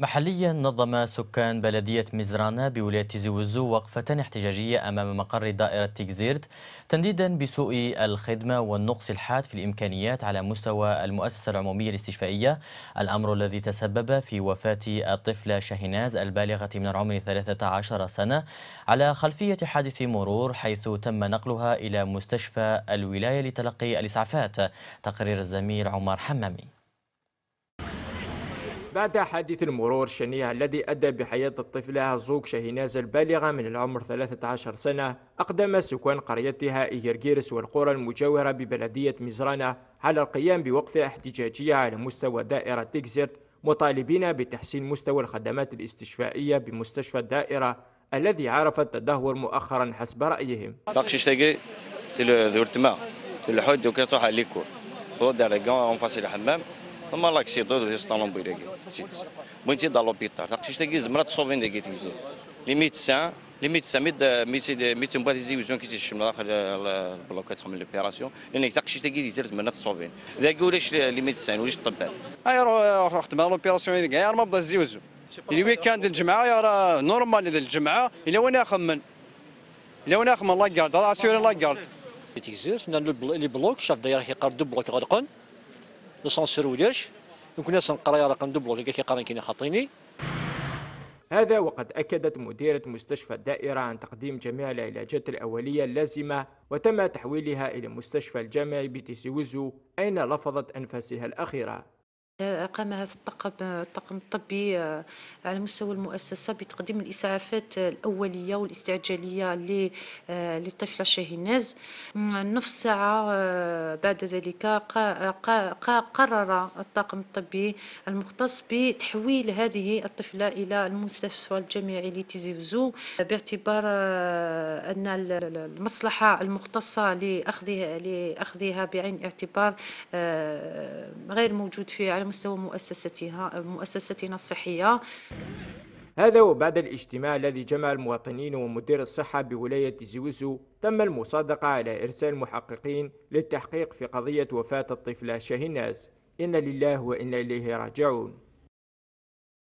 محليا نظم سكان بلدية مزرانة بولاية زوزو وقفة احتجاجية أمام مقر دائرة تيكزيرت تنديدا بسوء الخدمة والنقص الحاد في الإمكانيات على مستوى المؤسسة العمومية الاستشفائية الأمر الذي تسبب في وفاة الطفلة شاهيناز البالغة من العمر 13 سنة على خلفية حادث مرور حيث تم نقلها إلى مستشفى الولاية لتلقي الإسعافات تقرير الزميل عمر حمامي بعد حادث المرور الشنيع الذي أدى بحياة الطفلة زوك شهيناز البالغة من العمر 13 سنة أقدم سكان قريتها إيرجيرس والقرى المجاورة ببلدية مزرانة على القيام بوقفة احتجاجية على مستوى دائرة تيكزيرت مطالبين بتحسين مستوى الخدمات الاستشفائية بمستشفى الدائرة الذي عرف التدهور مؤخرا حسب رأيهم ما لك سي دو دي ستالون بي سيت وين تي دالو بيتار داك شتي كي زمرات سوفين دي كيتي لي ميدسان لي ميدسان ميت ميسي ميت اون باتيزي وزون كيتي شمل داخل البلوك تاع من لوبيراسيون لانك داك شتي كي زيرت من سوفين اذا كولاش لي ميدسان وليش طبات اي روح وقت ما لوبيراسيون كاع ما بدا زيوزو الى ويكاند الجمعه يا راه نورمال اذا الجمعه الا وين اخمن الا وين اخمن لاكارد راه سيور لاكارد كيتي زيرت من لي بلوك شاف داير كيقرد بلوك غرقن لسانسير ولاش يمكن ناس نقرايا رقم دبلو اللي كيقرا كاين خاطيني هذا وقد أكدت مديرة مستشفى الدائرة عن تقديم جميع العلاجات الأولية اللازمة وتم تحويلها إلى مستشفى الجامعي بتيسي وزو أين لفظت أنفاسها الأخيرة قام هذا الطاقم الطاقم الطبي آه، على مستوى المؤسسه بتقديم الاسعافات الاوليه والاستعجاليه آه، للطفله شاهيناز نصف ساعه آه، بعد ذلك قرر الطاقم الطبي المختص بتحويل هذه الطفله الى المستشفى الجامعي وزو باعتبار ان المصلحه المختصه لاخذها لاخذها بعين الاعتبار غير موجود فيها على مستوى مؤسستها مؤسستنا الصحية هذا وبعد الاجتماع الذي جمع المواطنين ومدير الصحة بولاية زوزو تم المصادقة على إرسال محققين للتحقيق في قضية وفاة الطفلة شاهناز إن لله وإنا إليه راجعون